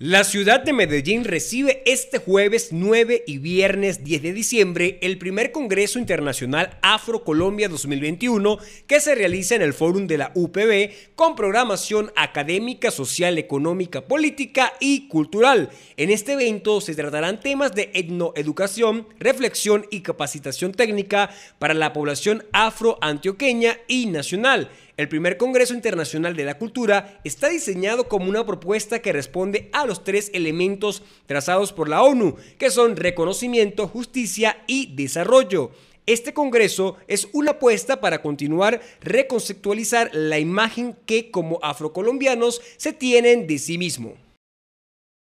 La ciudad de Medellín recibe este jueves 9 y viernes 10 de diciembre el primer Congreso Internacional Afro Colombia 2021 que se realiza en el Fórum de la UPB con programación académica, social, económica, política y cultural. En este evento se tratarán temas de etnoeducación, reflexión y capacitación técnica para la población afro-antioqueña y nacional. El primer Congreso Internacional de la Cultura está diseñado como una propuesta que responde a los tres elementos trazados por la ONU, que son reconocimiento, justicia y desarrollo. Este Congreso es una apuesta para continuar reconceptualizar la imagen que como afrocolombianos se tienen de sí mismo.